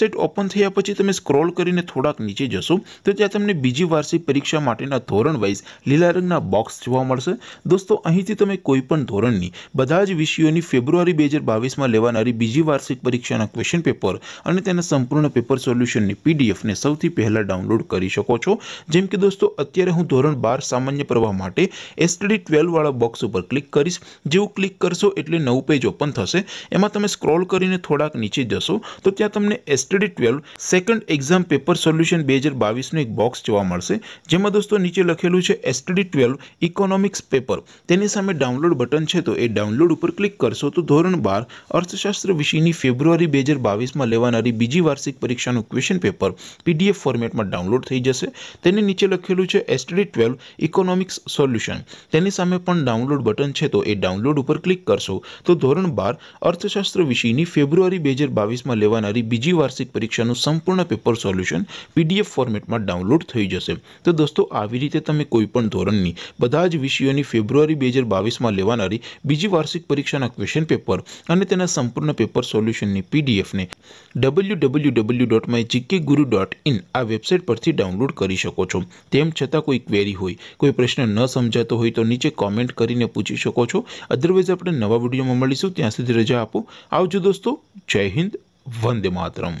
website open થયા પછી તમે સ્ક્રોલ કરીને થોડાક નીચે જશો તો ત્યાં તમને બીજી વાર્ષિક પરીક્ષા માટેના ધોરણ વાઇઝ લીલા રંગના બોક્સ જોવા મળશે દોસ્તો અહીંથી તમે કોઈપણ ધોરણની બધા જ વિષયોની ફેબ્રુઆરી બે હજાર બાવીસમાં લેવાનારી બીજી વાર્ષિક પરીક્ષાના ક્વેશ્ચન પેપર અને તેના સંપૂર્ણ પેપર સોલ્યુશનની પીડીએફને સૌથી પહેલાં ડાઉનલોડ કરી શકો છો જેમ કે દોસ્તો અત્યારે હું ધોરણ બાર સામાન્ય પ્રવાહ માટે એસટડી ટ્વેલ્વવાળા બોક્સ ઉપર ક્લિક કરીશ જેવું ક્લિક કરશો એટલે નવું પેજ ઓપન થશે એમાં તમે સ્ક્રોલ કરીને થોડાક નીચે જશો તો ત્યાં તમને S STD 12 second exam paper solution 2022 નો એક બોક્સ જોવા મળશે જેમાં દોસ્તો નીચે લખેલું છે STD 12 ઇકોનોમિક્સ પેપર તેની સામે ડાઉનલોડ બટન છે તો એ ડાઉનલોડ ઉપર ક્લિક કરશો તો ધોરણ 12 અર્થશાસ્ત્ર વિષયની ફેબ્રુઆરી 2022 માં લેવાનાર બીજી વાર્ષિક પરીક્ષાનું ક્વેશ્ચન પેપર PDF ફોર્મેટમાં ડાઉનલોડ થઈ જશે તેની નીચે લખેલું છે STD 12 ઇકોનોમિક્સ સોલ્યુશન તેની સામે પણ ડાઉનલોડ બટન છે તો એ ડાઉનલોડ ઉપર ક્લિક કરશો તો ધોરણ 12 અર્થશાસ્ત્ર વિષયની ફેબ્રુઆરી 2022 માં લેવાનાર બીજી વાર્ષિક પરીક્ષાનું સંપૂર્ણ પેપર સોલ્યુશન પીડીએફ ફોર્મેટમાં ડાઉનલોડ થઈ જશે તો દોસ્તો આવી રીતે તમે કોઈપણ ધોરણની બધા જ વિષયોની ફેબ્રુઆરી બે હજાર બાવીસમાં લેવાનારી બીજી વાર્ષિક પરીક્ષાના ક્વેશ્ચન પેપર અને તેના સંપૂર્ણ પેપર સોલ્યુશનની પીડીએફને W W W dot my GK Guru dot in આ વેબસાઇટ પરથી ડાઉનલોડ કરી શકો છો તેમ છતાં કોઈ ક્વેરી હોય કોઈ પ્રશ્ન ન સમજાતો હોય તો નીચે કોમેન્ટ કરીને પૂછી શકો છો અદરવાઇઝ આપણે નવા વિડીયોમાં મળીશું ત્યાં સુધી રજા આપો આવજો દોસ્તો જય હિન્દ વંદે માતરમ